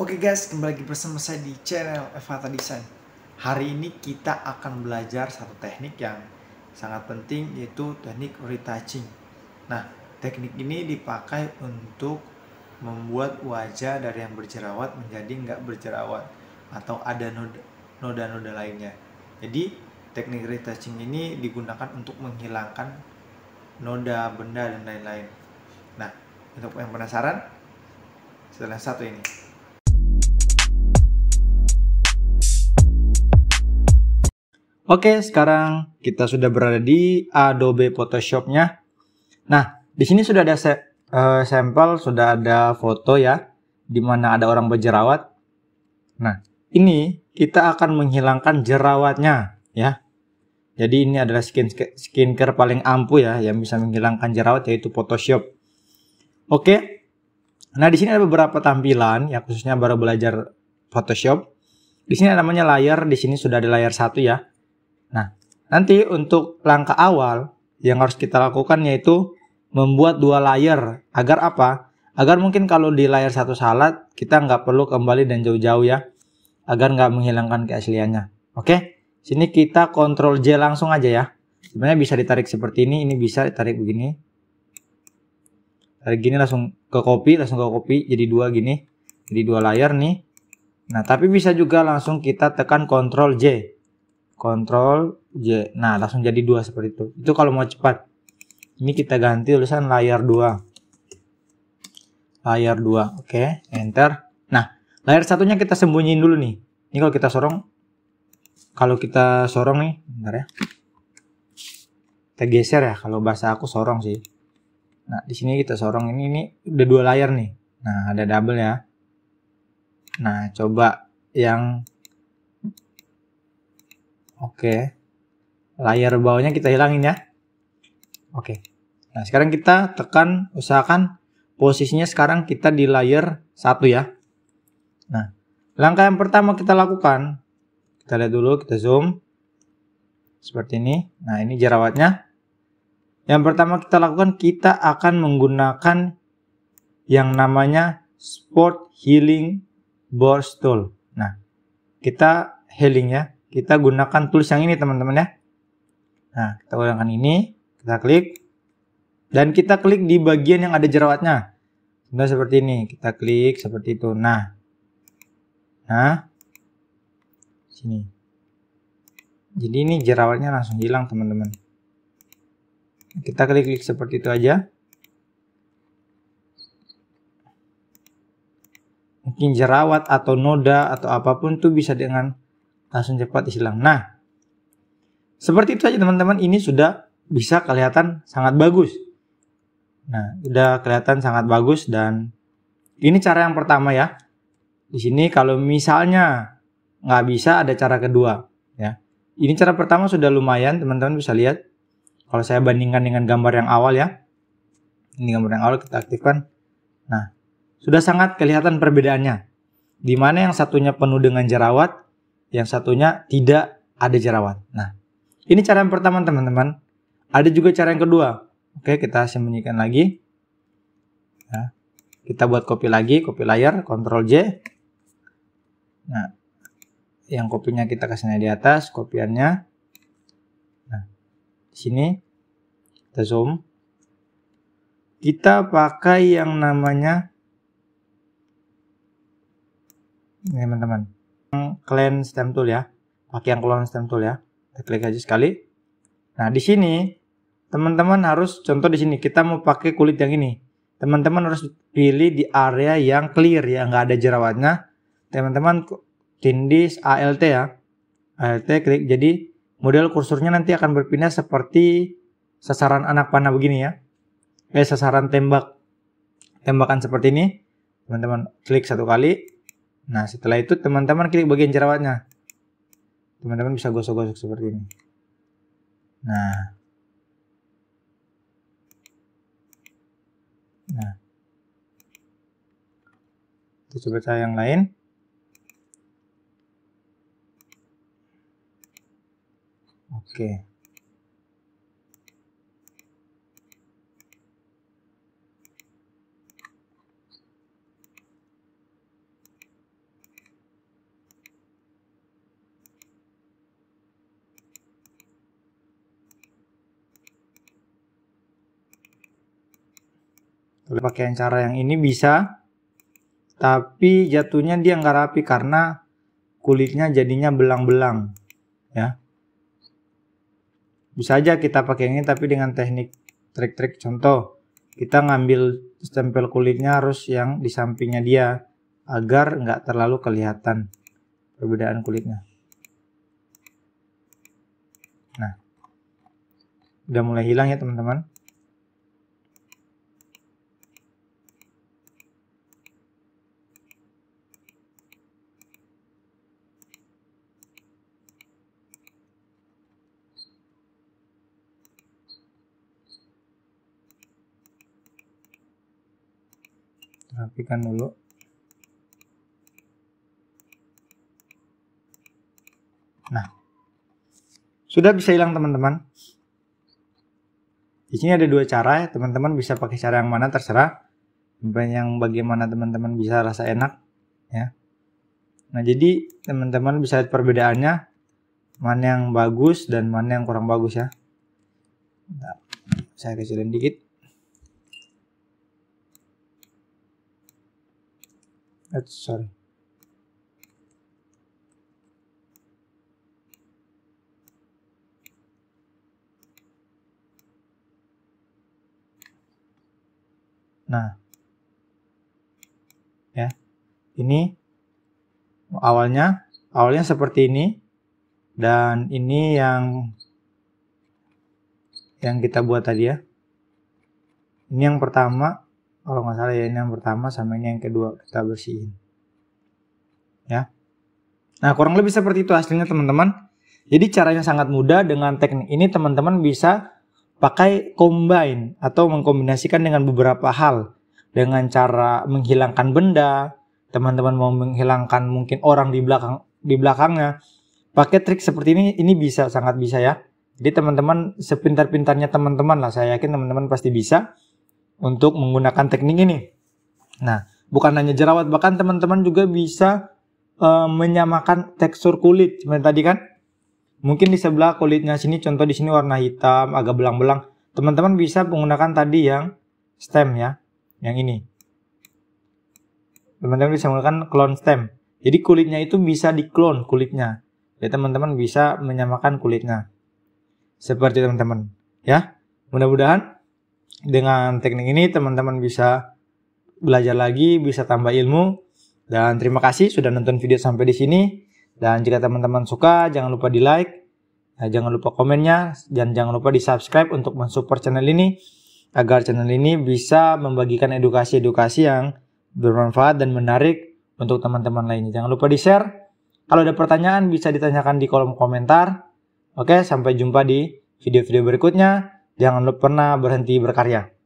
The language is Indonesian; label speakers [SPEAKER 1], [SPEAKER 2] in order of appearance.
[SPEAKER 1] Oke guys, kembali lagi bersama saya di channel Evata Design. Hari ini kita akan belajar satu teknik yang sangat penting yaitu teknik retouching. Nah, teknik ini dipakai untuk membuat wajah dari yang berjerawat menjadi nggak berjerawat atau ada noda-noda lainnya. Jadi, teknik retouching ini digunakan untuk menghilangkan noda, benda, dan lain-lain. Nah, untuk yang penasaran, setelah satu ini. Oke, sekarang kita sudah berada di Adobe Photoshop-nya. Nah, di sini sudah ada se uh, sampel, sudah ada foto ya, di mana ada orang berjerawat. Nah, ini kita akan menghilangkan jerawatnya ya. Jadi ini adalah skin skincare paling ampuh ya yang bisa menghilangkan jerawat yaitu Photoshop. Oke. Nah, di sini ada beberapa tampilan ya khususnya baru belajar Photoshop. Di sini namanya layer. di sini sudah ada layer satu ya Nah, nanti untuk langkah awal yang harus kita lakukan yaitu membuat dua layer. Agar apa? Agar mungkin kalau di layer satu salah, kita nggak perlu kembali dan jauh-jauh ya. Agar nggak menghilangkan keasliannya. Oke? Sini kita kontrol J langsung aja ya. Sebenarnya bisa ditarik seperti ini, ini bisa ditarik begini. Tarik gini langsung ke copy, langsung ke copy, jadi dua gini. Jadi dua layer nih. Nah, tapi bisa juga langsung kita tekan Ctrl J kontrol J. Nah, langsung jadi dua seperti itu. Itu kalau mau cepat. Ini kita ganti tulisan layar 2. Layar 2. Oke, okay. enter. Nah, layar satunya kita sembunyiin dulu nih. Ini kalau kita sorong kalau kita sorong nih, bentar ya. Kita geser ya kalau bahasa aku sorong sih. Nah, di sini kita sorong ini ini udah dua layar nih. Nah, ada double ya. Nah, coba yang Oke. Layar bawahnya kita hilangin ya. Oke. Nah, sekarang kita tekan, usahakan posisinya sekarang kita di layer 1 ya. Nah, langkah yang pertama kita lakukan, kita lihat dulu, kita zoom. Seperti ini. Nah, ini jerawatnya. Yang pertama kita lakukan, kita akan menggunakan yang namanya Sport Healing Burst Tool. Nah, kita healing ya kita gunakan tools yang ini teman-teman ya. Nah, kita gunakan ini, kita klik, dan kita klik di bagian yang ada jerawatnya. Sudah seperti ini, kita klik seperti itu. Nah, nah, sini. Jadi ini jerawatnya langsung hilang teman-teman. Kita klik-klik seperti itu aja. Mungkin jerawat atau noda atau apapun tuh bisa dengan langsung cepat hilang. Nah, seperti itu saja teman-teman, ini sudah bisa kelihatan sangat bagus. Nah, sudah kelihatan sangat bagus dan ini cara yang pertama ya. Di sini kalau misalnya nggak bisa ada cara kedua ya. Ini cara pertama sudah lumayan, teman-teman bisa lihat. Kalau saya bandingkan dengan gambar yang awal ya. Ini gambar yang awal kita aktifkan. Nah, sudah sangat kelihatan perbedaannya. Di mana yang satunya penuh dengan jerawat, yang satunya tidak ada jerawat. Nah, ini cara yang pertama teman-teman. Ada juga cara yang kedua. Oke, kita sembunyikan lagi. Nah, kita buat copy lagi, copy layer, Ctrl J. Nah, yang kopinya kita kasihnya di atas, kopiannya. Nah, di sini kita zoom. Kita pakai yang namanya, ini teman-teman kalian stem tool ya. Pakai yang keluaran stem tool ya. Kita klik aja sekali. Nah, di sini teman-teman harus contoh di sini kita mau pakai kulit yang ini. Teman-teman harus pilih di area yang clear ya, nggak ada jerawatnya. Teman-teman tindis ALT ya. ALT klik jadi model kursornya nanti akan berpindah seperti sasaran anak panah begini ya. Eh sasaran tembak. Tembakan seperti ini. Teman-teman klik satu kali Nah, setelah itu teman-teman klik bagian jerawatnya. Teman-teman bisa gosok-gosok seperti ini. Nah. Nah. Kita coba cara yang lain. Oke. Okay. pakai yang cara yang ini bisa tapi jatuhnya dia nggak rapi karena kulitnya jadinya belang-belang ya bisa aja kita pakai ini tapi dengan teknik trik-trik contoh kita ngambil stempel kulitnya harus yang di sampingnya dia agar nggak terlalu kelihatan perbedaan kulitnya nah udah mulai hilang ya teman-teman rapikan dulu nah sudah bisa hilang teman-teman di sini ada dua cara ya teman-teman bisa pakai cara yang mana terserah yang bagaimana teman-teman bisa rasa enak ya nah jadi teman-teman bisa lihat perbedaannya mana yang bagus dan mana yang kurang bagus ya Bentar, saya kecilin dikit eh sorry nah ya ini awalnya awalnya seperti ini dan ini yang yang kita buat tadi ya ini yang pertama kalau nggak salah ya ini yang pertama sama ini yang kedua kita bersihin ya nah kurang lebih seperti itu hasilnya teman-teman jadi caranya sangat mudah dengan teknik ini teman-teman bisa pakai combine atau mengkombinasikan dengan beberapa hal dengan cara menghilangkan benda teman-teman mau menghilangkan mungkin orang di belakang di belakangnya pakai trik seperti ini ini bisa sangat bisa ya jadi teman-teman sepintar-pintarnya teman-teman lah saya yakin teman-teman pasti bisa untuk menggunakan teknik ini. Nah, bukan hanya jerawat, bahkan teman-teman juga bisa e, menyamakan tekstur kulit. Seperti tadi kan, mungkin di sebelah kulitnya sini, contoh di sini warna hitam, agak belang-belang. Teman-teman bisa menggunakan tadi yang stem ya, yang ini. Teman-teman bisa menggunakan clone stem. Jadi kulitnya itu bisa diklon kulitnya. Jadi teman-teman bisa menyamakan kulitnya. Seperti teman-teman, ya. Mudah-mudahan dengan teknik ini teman-teman bisa belajar lagi, bisa tambah ilmu. Dan terima kasih sudah nonton video sampai di sini. Dan jika teman-teman suka, jangan lupa di like, eh, jangan lupa komennya, dan jangan lupa di subscribe untuk mensupport channel ini agar channel ini bisa membagikan edukasi-edukasi yang bermanfaat dan menarik untuk teman-teman lainnya. Jangan lupa di-share. Kalau ada pertanyaan bisa ditanyakan di kolom komentar. Oke, sampai jumpa di video-video berikutnya. Jangan pernah berhenti berkarya.